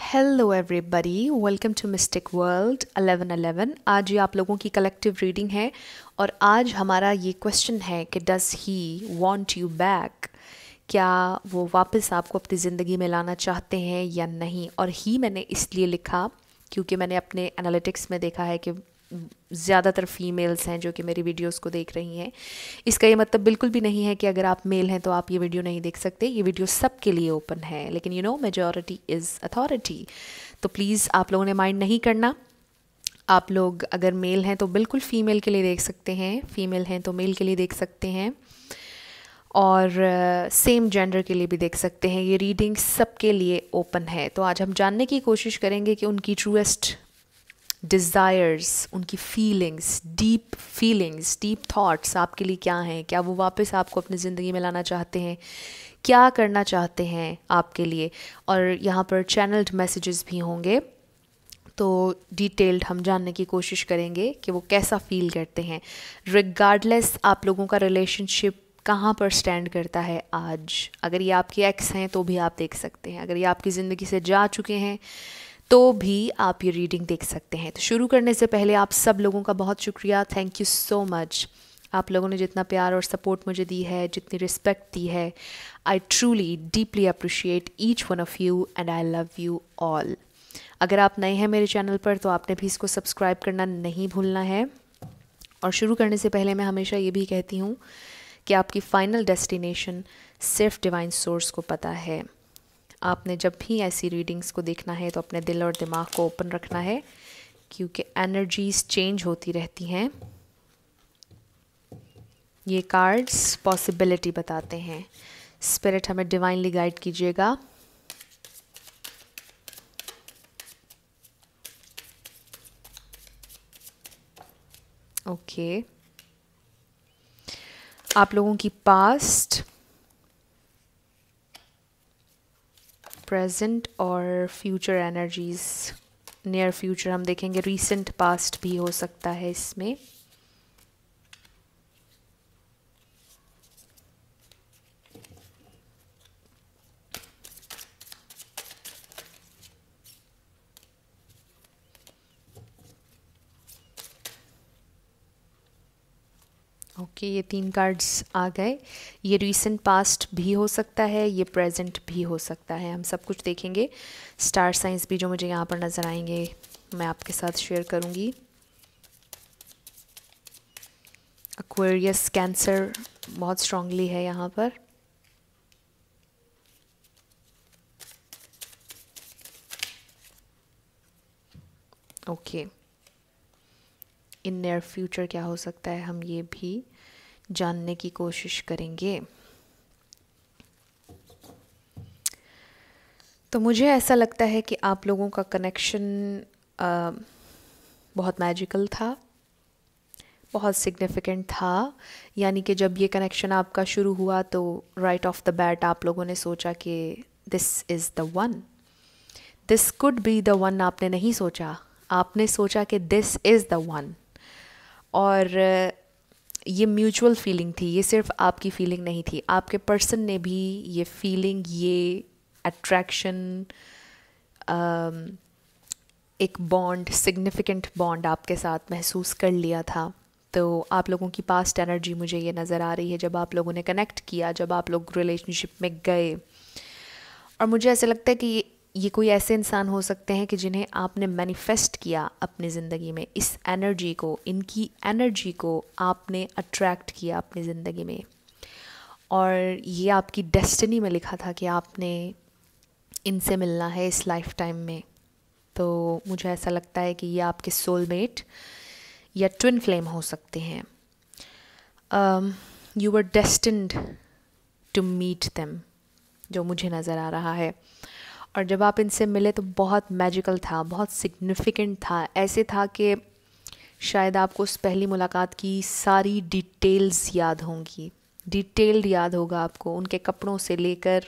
Hello everybody welcome to mystic world 1111 आज ये आप लोगों की कलेक्टिव रीडिंग है और आज हमारा ये क्वेश्चन है कि does he want you back क्या वो वापस आपको अपनी ज़िंदगी में लाना चाहते हैं या नहीं और ही मैंने इसलिए लिखा क्योंकि मैंने अपने एनालिटिक्स में देखा है कि ज़्यादातर फीमेल्स हैं जो कि मेरी वीडियोस को देख रही हैं इसका ये मतलब बिल्कुल भी नहीं है कि अगर आप मेल हैं तो आप ये वीडियो नहीं देख सकते ये वीडियो सबके लिए ओपन है लेकिन you know majority is authority तो प्लीज़ आप लोगों ने माइंड नहीं करना आप लोग अगर मेल हैं तो बिल्कुल फ़ीमेल के लिए देख सकते हैं फीमेल हैं तो मेल के लिए देख सकते हैं और सेम uh, जेंडर के लिए भी देख सकते हैं ये रीडिंग सबके लिए ओपन है तो आज हम जानने की कोशिश करेंगे कि उनकी ट्रूएस्ट डिज़ायर्स उनकी feelings deep feelings deep thoughts आपके लिए क्या हैं क्या वो वापस आपको अपनी ज़िंदगी में लाना चाहते हैं क्या करना चाहते हैं आपके लिए और यहाँ पर चैनल्ड मैसेजेस भी होंगे तो डिटेल्ड हम जानने की कोशिश करेंगे कि वो कैसा फील करते हैं रिगार्डलेस आप लोगों का रिलेशनशिप कहाँ पर स्टैंड करता है आज अगर ये आपके एक्स हैं तो भी आप देख सकते हैं अगर ये आपकी ज़िंदगी से जा चुके हैं तो भी आप ये रीडिंग देख सकते हैं तो शुरू करने से पहले आप सब लोगों का बहुत शुक्रिया थैंक यू सो मच आप लोगों ने जितना प्यार और सपोर्ट मुझे दी है जितनी रिस्पेक्ट दी है I truly deeply appreciate each one of you and I love you all अगर आप नए हैं मेरे चैनल पर तो आपने भी इसको सब्सक्राइब करना नहीं भूलना है और शुरू करने से पहले मैं हमेशा ये भी कहती हूँ कि आपकी फ़ाइनल डेस्टिनेशन सिर्फ डिवाइन सोर्स को पता है आपने जब भी ऐसी रीडिंग्स को देखना है तो अपने दिल और दिमाग को ओपन रखना है क्योंकि एनर्जीज चेंज होती रहती हैं ये कार्ड्स पॉसिबिलिटी बताते हैं स्पिरिट हमें डिवाइनली गाइड कीजिएगा ओके okay. आप लोगों की पास प्रेजेंट और फ्यूचर एनर्जीज़ नियर फ्यूचर हम देखेंगे रीसेंट पास्ट भी हो सकता है इसमें देखिए ये तीन कार्ड्स आ गए ये रिसेंट पास्ट भी हो सकता है ये प्रेजेंट भी हो सकता है हम सब कुछ देखेंगे स्टार साइंस भी जो मुझे यहाँ पर नज़र आएंगे मैं आपके साथ शेयर करूँगी एक्वेरियस कैंसर बहुत स्ट्रांगली है यहाँ पर ओके इन नियर फ्यूचर क्या हो सकता है हम ये भी जानने की कोशिश करेंगे तो मुझे ऐसा लगता है कि आप लोगों का कनेक्शन बहुत मैजिकल था बहुत सिग्निफिकेंट था यानी कि जब ये कनेक्शन आपका शुरू हुआ तो राइट ऑफ द बैट आप लोगों ने सोचा कि this is the one this could be the one आपने नहीं सोचा आपने सोचा कि दिस इज़ द वन और ये म्यूचुअल फीलिंग थी ये सिर्फ आपकी फीलिंग नहीं थी आपके पर्सन ने भी ये फीलिंग ये अट्रैक्शन um, एक बॉन्ड सिग्निफिकेंट बॉन्ड आपके साथ महसूस कर लिया था तो आप लोगों की पास्ट एनर्जी मुझे ये नज़र आ रही है जब आप लोगों ने कनेक्ट किया जब आप लोग रिलेशनशिप में गए और मुझे ऐसा लगता है कि ये कोई ऐसे इंसान हो सकते हैं कि जिन्हें आपने मैनिफेस्ट किया अपनी ज़िंदगी में इस एनर्जी को इनकी एनर्जी को आपने अट्रैक्ट किया अपनी ज़िंदगी में और ये आपकी डेस्टिनी में लिखा था कि आपने इनसे मिलना है इस लाइफ टाइम में तो मुझे ऐसा लगता है कि ये आपके सोलमेट या ट्विन फ्लेम हो सकते हैं you are destined to meet them जो मुझे नज़र आ रहा है और जब आप इनसे मिले तो बहुत मैजिकल था बहुत सिग्निफिकेंट था ऐसे था कि शायद आपको उस पहली मुलाकात की सारी डिटेल्स याद होंगी डिटेल्ड याद होगा आपको उनके कपड़ों से लेकर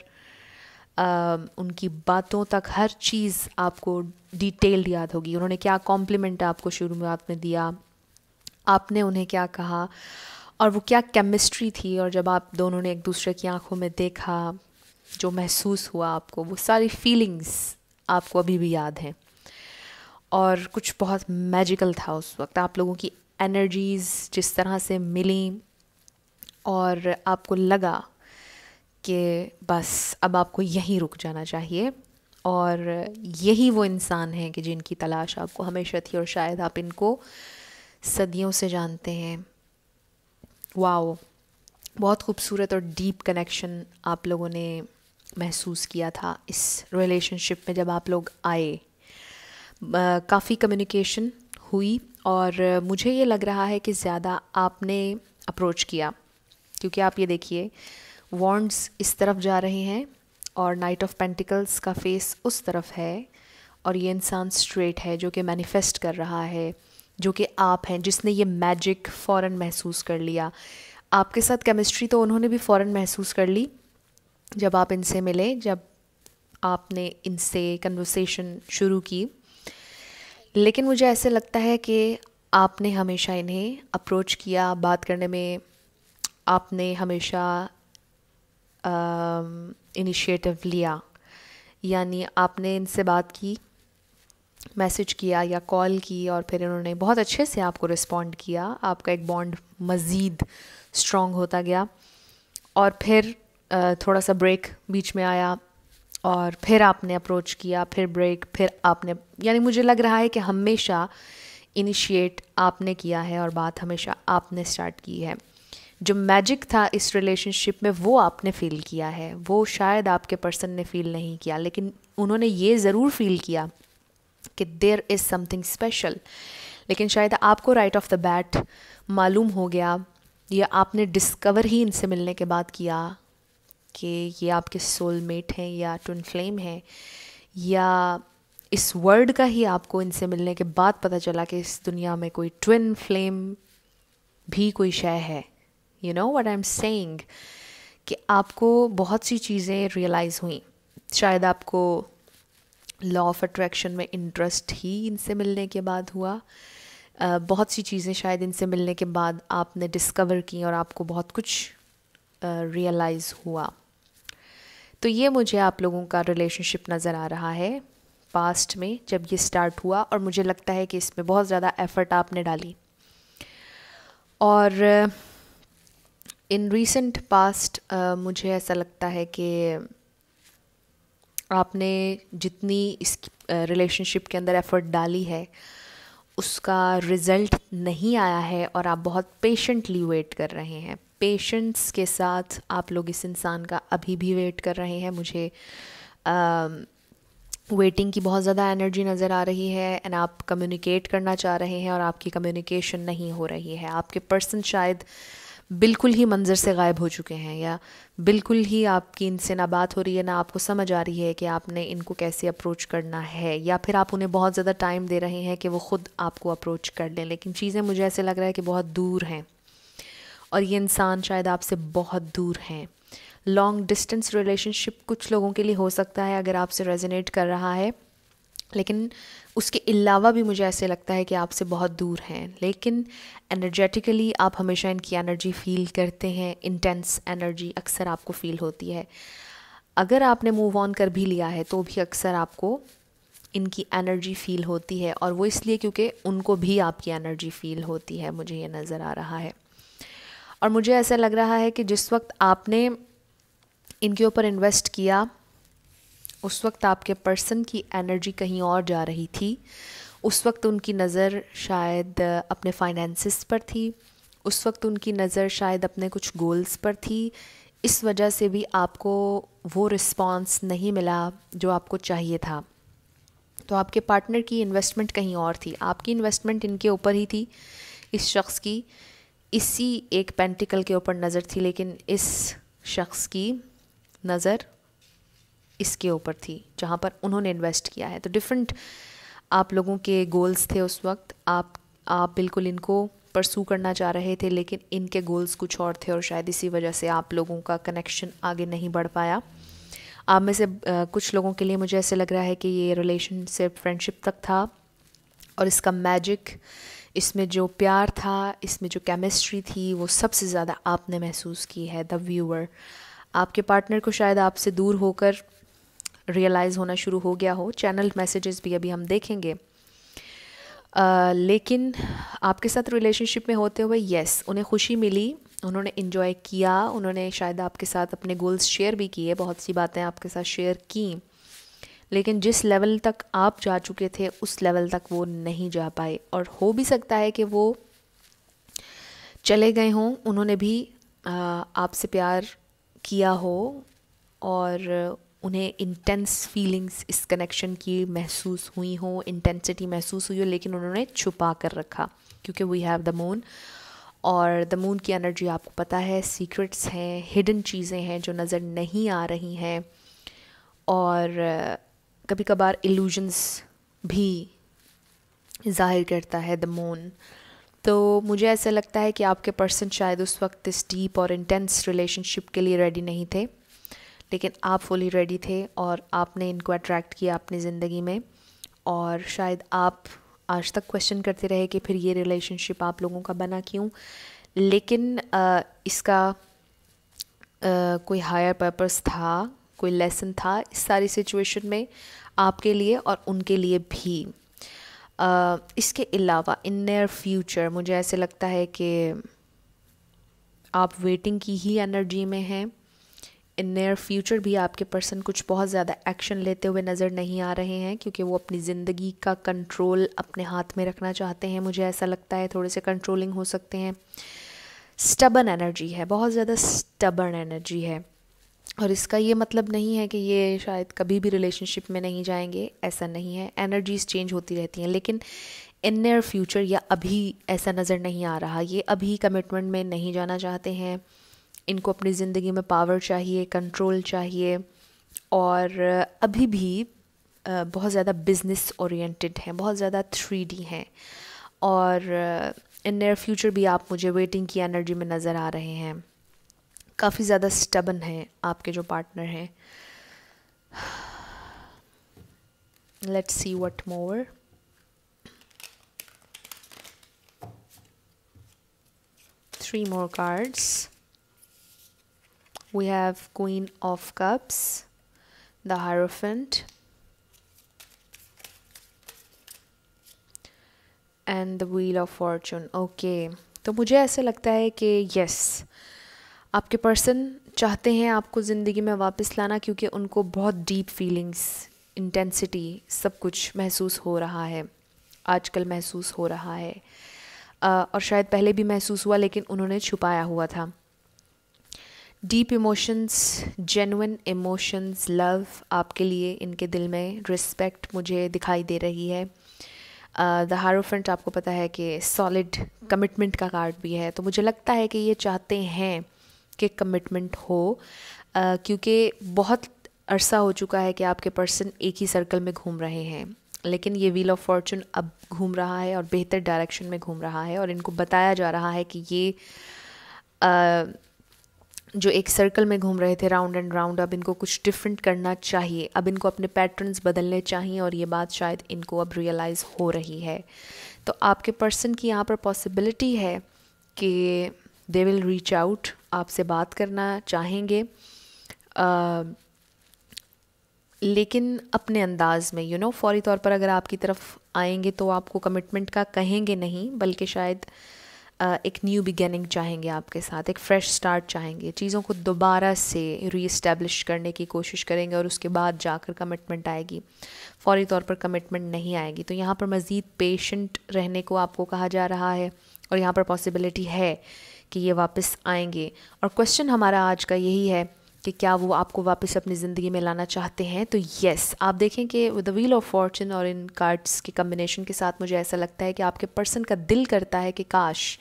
आ, उनकी बातों तक हर चीज़ आपको डिटेल्ड याद होगी उन्होंने क्या कॉम्प्लीमेंट आपको शुरू में आपने दिया आपने उन्हें क्या कहा और वो क्या केमिस्ट्री थी और जब आप दोनों ने एक दूसरे की आंखों में देखा जो महसूस हुआ आपको वो सारी फीलिंग्स आपको अभी भी याद हैं और कुछ बहुत मैजिकल था उस वक्त आप लोगों की एनर्जीज़ जिस तरह से मिली और आपको लगा कि बस अब आपको यहीं रुक जाना चाहिए और यही वो इंसान हैं कि जिनकी तलाश आपको हमेशा थी और शायद आप इनको सदियों से जानते हैं वाओ बहुत खूबसूरत और डीप कनेक्शन आप लोगों ने महसूस किया था इस रिलेशनशिप में जब आप लोग आए काफ़ी कम्युनिकेशन हुई और मुझे ये लग रहा है कि ज़्यादा आपने अप्रोच किया क्योंकि आप ये देखिए वॉन्ड्स इस तरफ जा रहे हैं और नाइट ऑफ पेंटिकल्स का फेस उस तरफ है और ये इंसान स्ट्रेट है जो कि मैनिफेस्ट कर रहा है जो कि आप हैं जिसने ये मैजिक फ़ौर महसूस कर लिया आपके साथ केमिस्ट्री तो उन्होंने भी फ़ौरन महसूस कर ली जब आप इनसे मिले जब आपने इनसे कन्वर्सेशन शुरू की लेकिन मुझे ऐसे लगता है कि आपने हमेशा इन्हें अप्रोच किया बात करने में आपने हमेशा इनिशिएटिव लिया यानी आपने इनसे बात की मैसेज किया या कॉल की और फिर इन्होंने बहुत अच्छे से आपको रिस्पॉन्ड किया आपका एक बॉन्ड मज़ीद स्ट्रॉन्ग होता गया और फिर थोड़ा सा ब्रेक बीच में आया और फिर आपने अप्रोच किया फिर ब्रेक फिर आपने यानी मुझे लग रहा है कि हमेशा इनिशिएट आपने किया है और बात हमेशा आपने स्टार्ट की है जो मैजिक था इस रिलेशनशिप में वो आपने फ़ील किया है वो शायद आपके पर्सन ने फ़ील नहीं किया लेकिन उन्होंने ये ज़रूर फील किया कि देर इज़ समथिंग स्पेशल लेकिन शायद आपको राइट ऑफ द बैट मालूम हो गया या आपने डिस्कवर ही इनसे मिलने के बाद किया कि ये आपके सोलमेट हैं या ट्विन फ्लेम हैं या इस वर्ड का ही आपको इनसे मिलने के बाद पता चला कि इस दुनिया में कोई ट्विन फ्लेम भी कोई शय है you know what I am saying कि आपको बहुत सी चीज़ें रियलाइज़ हुई शायद आपको लॉ ऑफ अट्रैक्शन में इंटरेस्ट ही इनसे मिलने के बाद हुआ बहुत सी चीज़ें शायद इनसे मिलने के बाद आपने डिस्कवर की और आपको बहुत कुछ रियलाइज़ हुआ तो ये मुझे आप लोगों का रिलेशनशिप नज़र आ रहा है पास्ट में जब ये स्टार्ट हुआ और मुझे लगता है कि इसमें बहुत ज़्यादा एफ़र्ट आपने डाली और इन रीसेंट पास्ट मुझे ऐसा लगता है कि आपने जितनी इस रिलेशनशिप uh, के अंदर एफ़र्ट डाली है उसका रिज़ल्ट नहीं आया है और आप बहुत पेशेंटली वेट कर रहे हैं पेशेंस के साथ आप लोग इस इंसान का अभी भी वेट कर रहे हैं मुझे आ, um, वेटिंग की बहुत ज़्यादा एनर्जी नज़र आ रही है एंड आप कम्युनिकेट करना चाह रहे हैं और आपकी कम्युनिकेशन नहीं हो रही है आपके पर्सन शायद बिल्कुल ही मंज़र से गायब हो चुके हैं या बिल्कुल ही आपकी इनसे ना बात हो रही है ना आपको समझ आ रही है कि आपने इनको कैसे अप्रोच करना है या फिर आप उन्हें बहुत ज़्यादा टाइम दे रहे हैं कि वो ख़ुद आपको अप्रोच कर लें लेकिन चीज़ें मुझे ऐसे लग रहा है कि बहुत दूर हैं और ये इंसान शायद आपसे बहुत दूर हैं लॉन्ग डिस्टेंस रिलेशनशिप कुछ लोगों के लिए हो सकता है अगर आपसे रेजोनेट कर रहा है लेकिन उसके अलावा भी मुझे ऐसे लगता है कि आपसे बहुत दूर हैं लेकिन एनर्जेटिकली आप हमेशा इनकी एनर्जी फील करते हैं इंटेंस एनर्जी अक्सर आपको फील होती है अगर आपने मूव ऑन कर भी लिया है तो भी अक्सर आपको इनकी एनर्जी फील होती है और वो इसलिए क्योंकि उनको भी आपकी एनर्जी फील होती है मुझे ये नज़र आ रहा है और मुझे ऐसा लग रहा है कि जिस वक्त आपने इनके ऊपर इन्वेस्ट किया उस वक्त आपके पर्सन की एनर्जी कहीं और जा रही थी उस वक्त उनकी नज़र शायद अपने फाइनेंसिस पर थी उस वक्त उनकी नज़र शायद अपने कुछ गोल्स पर थी इस वजह से भी आपको वो रिस्पांस नहीं मिला जो आपको चाहिए था तो आपके पार्टनर की इन्वेस्टमेंट कहीं और थी आपकी इन्वेस्टमेंट इनके ऊपर ही थी इस शख्स की इसी एक पेंटिकल के ऊपर नज़र थी लेकिन इस शख्स की नज़र इसके ऊपर थी जहाँ पर उन्होंने इन्वेस्ट किया है तो डिफरेंट आप लोगों के गोल्स थे उस वक्त आप आप बिल्कुल इनको परसू करना चाह रहे थे लेकिन इनके गोल्स कुछ और थे और शायद इसी वजह से आप लोगों का कनेक्शन आगे नहीं बढ़ पाया आप में से कुछ लोगों के लिए मुझे ऐसे लग रहा है कि ये रिलेशनशिप फ्रेंडशिप तक था और इसका मैजिक इसमें जो प्यार था इसमें जो केमिस्ट्री थी वो सबसे ज़्यादा आपने महसूस की है द व्यूअर आपके पार्टनर को शायद आपसे दूर होकर रियलाइज़ होना शुरू हो गया हो चैनल मैसेजेस भी अभी हम देखेंगे आ, लेकिन आपके साथ रिलेशनशिप में होते हुए येस उन्हें खुशी मिली उन्होंने इन्जॉय किया उन्होंने शायद आपके साथ अपने गोल्स शेयर भी किए बहुत सी बातें आपके साथ शेयर की लेकिन जिस लेवल तक आप जा चुके थे उस लेवल तक वो नहीं जा पाए और हो भी सकता है कि वो चले गए हों उन्होंने भी आपसे प्यार किया हो और उन्हें इंटेंस फीलिंग्स इस कनेक्शन की महसूस हुई हो इंटेंसिटी महसूस हुई हो लेकिन उन्होंने छुपा कर रखा क्योंकि वी हैव द मून और द मून की एनर्जी आपको पता है सीक्रेट्स हैं हिडन चीज़ें हैं जो नज़र नहीं आ रही हैं और कभी कभार इल्यूजन्स भी जाहिर करता है द मून तो मुझे ऐसा लगता है कि आपके पर्सन शायद उस वक्त इस डीप और इंटेंस रिलेशनशिप के लिए रेडी नहीं थे लेकिन आप फुली रेडी थे और आपने इनको अट्रैक्ट किया अपनी ज़िंदगी में और शायद आप आज तक क्वेश्चन करते रहे कि फिर ये रिलेशनशिप आप लोगों का बना क्यों लेकिन आ, इसका आ, कोई हायर पर्पस था कोई लेसन था इस सारी सिचुएशन में आपके लिए और उनके लिए भी आ, इसके अलावा इन नियर फ्यूचर मुझे ऐसे लगता है कि आप वेटिंग की ही एनर्जी में हैं इन नियर फ्यूचर भी आपके पर्सन कुछ बहुत ज़्यादा एक्शन लेते हुए नज़र नहीं आ रहे हैं क्योंकि वो अपनी ज़िंदगी का कंट्रोल अपने हाथ में रखना चाहते हैं मुझे ऐसा लगता है थोड़े से कंट्रोलिंग हो सकते हैं स्टबन एनर्जी है बहुत ज़्यादा स्टबन एनर्जी है और इसका ये मतलब नहीं है कि ये शायद कभी भी रिलेशनशिप में नहीं जाएंगे ऐसा नहीं है एनर्जीज चेंज होती रहती हैं लेकिन इन नियर फ्यूचर या अभी ऐसा नज़र नहीं आ रहा ये अभी कमिटमेंट में नहीं जाना चाहते हैं इनको अपनी ज़िंदगी में पावर चाहिए कंट्रोल चाहिए और अभी भी बहुत ज़्यादा बिज़नेस ओरिएंटेड हैं बहुत ज़्यादा थ्री डी हैं और इन नियर फ्यूचर भी आप मुझे वेटिंग की एनर्जी में नज़र आ रहे हैं काफ़ी ज़्यादा स्टबन है आपके जो पार्टनर हैं let see what more three more cards we have queen of cups the hierophant and the wheel of fortune okay तो मुझे ऐसा लगता है कि यस yes, आपके पर्सन चाहते हैं आपको ज़िंदगी में वापस लाना क्योंकि उनको बहुत डीप फीलिंग्स इंटेंसिटी सब कुछ महसूस हो रहा है आजकल महसूस हो रहा है और शायद पहले भी महसूस हुआ लेकिन उन्होंने छुपाया हुआ था deep emotions genuine emotions love आपके लिए इनके दिल में रिस्पेक्ट मुझे दिखाई दे रही है द हारोफ्रंट आपको पता है कि सॉलिड कमिटमेंट का कार्ड भी है तो मुझे लगता है कि ये चाहते हैं के कमिटमेंट हो क्योंकि बहुत अरसा हो चुका है कि आपके पर्सन एक ही सर्कल में घूम रहे हैं लेकिन ये व्हील ऑफ फॉर्चून अब घूम रहा है और बेहतर डायरेक्शन में घूम रहा है और इनको बताया जा रहा है कि ये आ, जो एक सर्कल में घूम रहे थे राउंड एंड राउंड अब इनको कुछ डिफरेंट करना चाहिए अब इनको अपने पैटर्न्स बदलने चाहिए और ये बात शायद इनको अब रियलाइज़ हो रही है तो आपके पर्सन की यहाँ पर पॉसिबिलिटी है कि दे विल रीच आउट आपसे बात करना चाहेंगे आ, लेकिन अपने अंदाज में यू नो फौरी तौर पर अगर आपकी तरफ आएंगे तो आपको कमिटमेंट का कहेंगे नहीं बल्कि शायद आ, एक न्यू बिगेनिंग चाहेंगे आपके साथ एक फ़्रेश स्टार्ट चाहेंगे चीज़ों को दोबारा से रीस्टेब्लिश करने की कोशिश करेंगे और उसके बाद जाकर कमिटमेंट आएगी फौरी तौर पर कमिटमेंट नहीं आएगी तो यहाँ पर मज़ीद पेशेंट रहने को आपको कहा जा रहा है और यहाँ पर पॉसिबिलिटी है कि ये वापस आएंगे और क्वेश्चन हमारा आज का यही है कि क्या वो आपको वापस अपनी ज़िंदगी में लाना चाहते हैं तो येस आप देखें कि द व्हील ऑफ फॉर्चून और इन कार्ड्स के कम्बिनेशन के साथ मुझे ऐसा लगता है कि आपके पर्सन का दिल करता है कि काश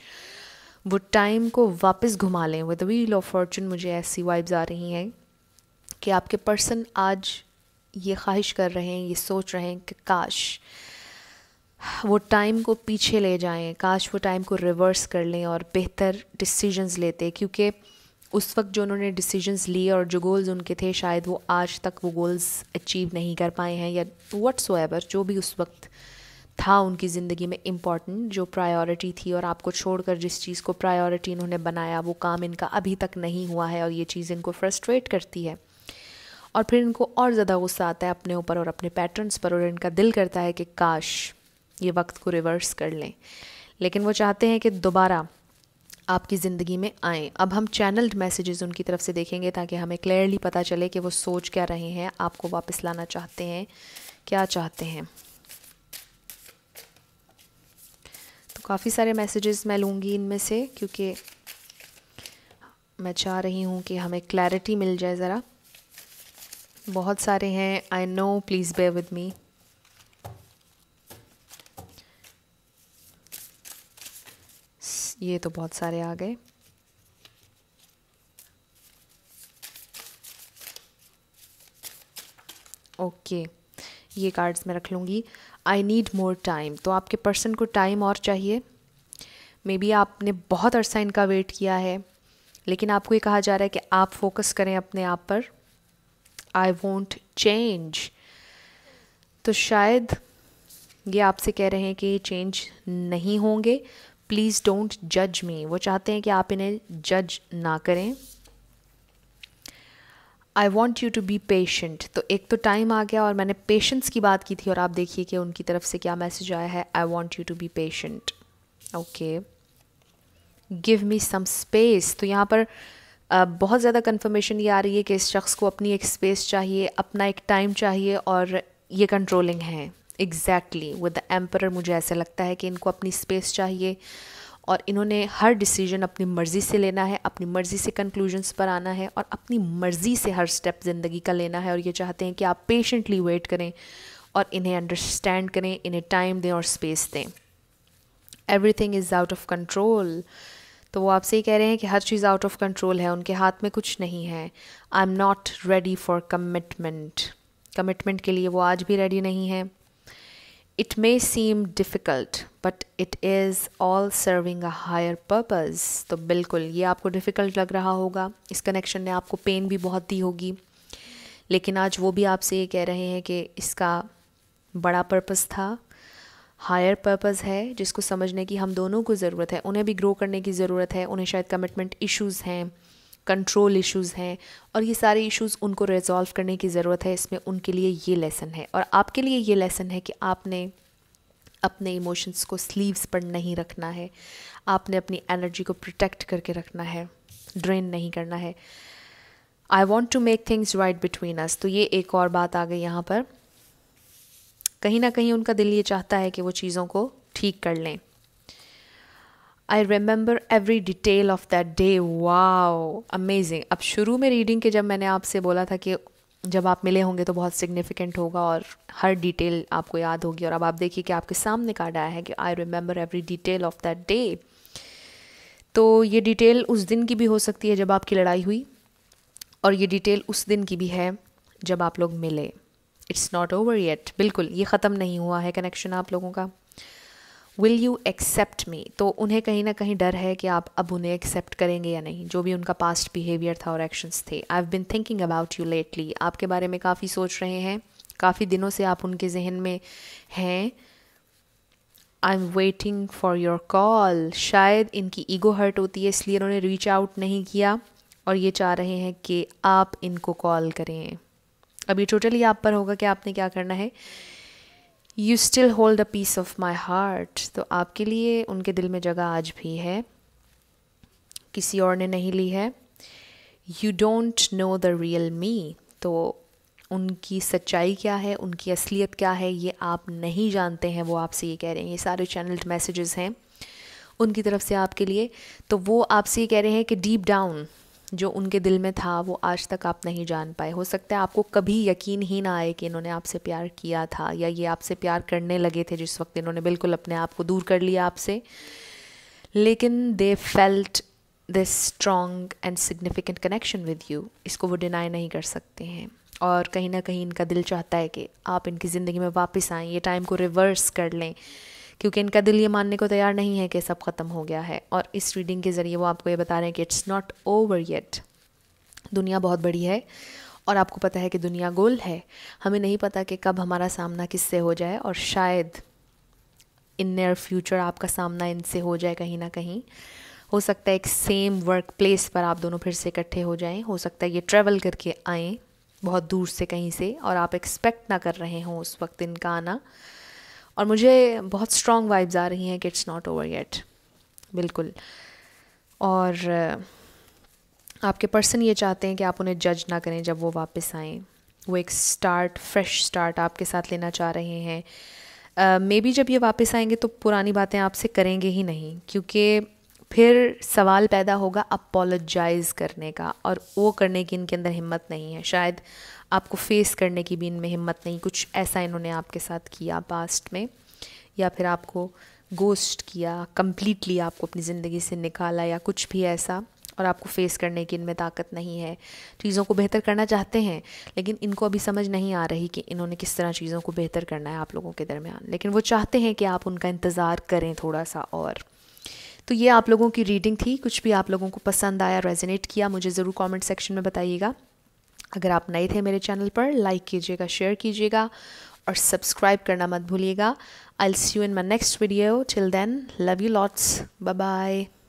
वो टाइम को वापस घुमा लें विद व्हील ऑफ फॉर्चून मुझे ऐसी वाइब्स आ रही हैं कि आपके पर्सन आज ये ख्वाहिश कर रहे हैं ये सोच रहे हैं कि काश वो टाइम को पीछे ले जाएं काश वो टाइम को रिवर्स कर लें और बेहतर डिसीजंस लेते क्योंकि उस वक्त जो उन्होंने डिसीजंस लिए और जो गोल्स उनके थे शायद वो आज तक वो गोल्स अचीव नहीं कर पाए हैं या वट्स एवर जो भी उस वक्त था उनकी ज़िंदगी में इम्पॉर्टेंट जो प्रायोरिटी थी और आपको छोड़कर जिस चीज़ को प्रायोरिटी इन्होंने बनाया वो काम इनका अभी तक नहीं हुआ है और ये चीज़ इनको फ्रस्ट्रेट करती है और फिर इनको और ज़्यादा गुस्सा आता है अपने ऊपर और अपने पैटर्न्स पर और इनका दिल करता है कि काश ये वक्त को रिवर्स कर लें लेकिन वो चाहते हैं कि दोबारा आपकी ज़िंदगी में आए अब हम चैनल्ड मैसेजेस उनकी तरफ से देखेंगे ताकि हमें क्लियरली पता चले कि वो सोच क्या रहे हैं आपको वापस लाना चाहते हैं क्या चाहते हैं तो काफ़ी सारे मैसेजेस मैं लूँगी इनमें से क्योंकि मैं चाह रही हूँ कि हमें क्लैरिटी मिल जाए ज़रा बहुत सारे हैं I know please bear with me ये तो बहुत सारे आ गए ओके ये कार्ड्स मैं रख लूँगी आई नीड मोर टाइम तो आपके पर्सन को टाइम और चाहिए मे बी आपने बहुत अरसा इनका वेट किया है लेकिन आपको ये कहा जा रहा है कि आप फोकस करें अपने आप पर आई वॉन्ट चेंज तो शायद ये आपसे कह रहे हैं कि चेंज नहीं होंगे प्लीज़ डोंट जज मी वो चाहते हैं कि आप इन्हें जज ना करें I want you to be patient तो एक तो टाइम आ गया और मैंने पेशेंस की बात की थी और आप देखिए कि उनकी तरफ से क्या मैसेज आया है I want you to be patient okay give me some space तो यहाँ पर बहुत ज़्यादा कन्फर्मेशन ये आ रही है कि इस शख्स को अपनी एक स्पेस चाहिए अपना एक टाइम चाहिए और ये कंट्रोलिंग है एग्जैक्टली विद द एम्पर मुझे ऐसा लगता है कि इनको अपनी स्पेस चाहिए और इन्होंने हर डिसीजन अपनी मर्ज़ी से लेना है अपनी मर्ज़ी से कंक्लूजन्स पर आना है और अपनी मर्ज़ी से हर स्टेप ज़िंदगी का लेना है और ये चाहते हैं कि आप पेशेंटली वेट करें और इन्हें अंडरस्टैंड करें इन्हें टाइम दें और स्पेस दें everything is out of control तो वो आपसे ही कह रहे हैं कि हर चीज़ आउट ऑफ कंट्रोल है उनके हाथ में कुछ नहीं है I am not ready for commitment commitment के लिए वो आज भी रेडी नहीं है It may seem difficult, but it is all serving a higher purpose तो बिल्कुल ये आपको डिफ़िकल्ट लग रहा होगा इस कनेक्शन ने आपको पेन भी बहुत दी होगी लेकिन आज वो भी आपसे ये कह रहे हैं कि इसका बड़ा पर्पज़ था हायर पर्पज़ है जिसको समझने की हम दोनों को ज़रूरत है उन्हें भी ग्रो करने की ज़रूरत है उन्हें शायद कमिटमेंट इश्यूज़ हैं कंट्रोल इश्यूज़ हैं और ये सारे इश्यूज़ उनको रिजॉल्व करने की ज़रूरत है इसमें उनके लिए ये लेसन है और आपके लिए ये लेसन है कि आपने अपने इमोशंस को स्लीव्स पर नहीं रखना है आपने अपनी एनर्जी को प्रोटेक्ट करके रखना है ड्रेन नहीं करना है I want to make things right between us तो ये एक और बात आ गई यहाँ पर कहीं ना कहीं उनका दिल ये चाहता है कि वो चीज़ों को ठीक कर लें I remember every detail of that day wow amazing अब शुरू में रीडिंग के जब मैंने आपसे बोला था कि जब आप मिले होंगे तो बहुत सिग्निफिकेंट होगा और हर डिटेल आपको याद होगी और अब आप देखिए कि आपके सामने कार्ड आया है कि I remember every detail of that day तो ये डिटेल उस दिन की भी हो सकती है जब आपकी लड़ाई हुई और ये डिटेल उस दिन की भी है जब आप लोग मिले इट्स नॉट ओवर येट बिल्कुल ये ख़त्म नहीं हुआ है कनेक्शन आप लोगों का विल यू एक्सेप्ट मी तो उन्हें कहीं ना कहीं डर है कि आप अब उन्हें एक्सेप्ट करेंगे या नहीं जो भी उनका पास्ट बिहेवियर था और एक्शंस थे I have been thinking about you lately आपके बारे में काफ़ी सोच रहे हैं काफ़ी दिनों से आप उनके जहन में हैं I am waiting for your call शायद इनकी ईगो हर्ट होती है इसलिए उन्होंने रीच आउट नहीं किया और ये चाह रहे हैं कि आप इनको कॉल करें अभी टोटली आप पर होगा कि आपने क्या करना है you still hold a piece of my heart तो आपके लिए उनके दिल में जगह आज भी है किसी और ने नहीं ली है you don't know the real me तो उनकी सच्चाई क्या है उनकी असलियत क्या है ये आप नहीं जानते हैं वो आपसे ये कह रहे हैं ये सारे चैनल्ड मैसेजेस हैं उनकी तरफ से आपके लिए तो वो आपसे ये कह रहे हैं कि डीप डाउन जो उनके दिल में था वो आज तक आप नहीं जान पाए हो सकता है आपको कभी यकीन ही ना आए कि इन्होंने आपसे प्यार किया था या ये आपसे प्यार करने लगे थे जिस वक्त इन्होंने बिल्कुल अपने आप को दूर कर लिया आपसे लेकिन they felt this strong and significant connection with you इसको वो डिनाई नहीं कर सकते हैं और कहीं ना कहीं इनका दिल चाहता है कि आप इनकी ज़िंदगी में वापस आएँ ये टाइम को रिवर्स कर लें क्योंकि इनका दिल ये मानने को तैयार नहीं है कि सब ख़त्म हो गया है और इस रीडिंग के ज़रिए वो आपको ये बता रहे हैं कि इट्स नॉट ओवर येट दुनिया बहुत बड़ी है और आपको पता है कि दुनिया गोल है हमें नहीं पता कि कब हमारा सामना किससे हो जाए और शायद इन नियर फ्यूचर आपका सामना इनसे हो जाए कहीं ना कहीं हो सकता है एक सेम वर्क प्लेस पर आप दोनों फिर से इकट्ठे हो जाएं हो सकता है ये ट्रैवल करके आएँ बहुत दूर से कहीं से और आप एक्सपेक्ट ना कर रहे हों उस वक्त इनका आना और मुझे बहुत स्ट्रॉन्ग वाइब्स आ रही हैं कि इट्स नॉट ओवर येट बिल्कुल और आपके पर्सन ये चाहते हैं कि आप उन्हें जज ना करें जब वो वापस आएँ वो एक स्टार्ट फ्रेश स्टार्ट आपके साथ लेना चाह रहे हैं मे uh, बी जब ये वापस आएंगे तो पुरानी बातें आपसे करेंगे ही नहीं क्योंकि फिर सवाल पैदा होगा अपोलोजाइज़ करने का और वो करने की इनके अंदर हिम्मत नहीं है शायद uh, आपको फेस करने की भी इनमें हिम्मत नहीं कुछ ऐसा इन्होंने आपके साथ किया पास्ट में या फिर आपको गोस्ट किया कम्प्लीटली आपको अपनी ज़िंदगी से निकाला या कुछ भी ऐसा और आपको फेस करने की इनमें ताकत नहीं है चीज़ों को बेहतर करना चाहते हैं लेकिन इनको अभी समझ नहीं आ रही कि इन्होंने किस तरह चीज़ों को बेहतर करना है आप लोगों के दरमियान लेकिन वो चाहते हैं कि आप उनका इंतज़ार करें थोड़ा सा और तो ये आप लोगों की रीडिंग थी कुछ भी आप लोगों को पसंद आया रेजिनेट किया मुझे ज़रूर कमेंट सेक्शन में बताइएगा अगर आप नए थे मेरे चैनल पर लाइक कीजिएगा शेयर कीजिएगा और सब्सक्राइब करना मत भूलिएगा I see you in my next video till then love you lots bye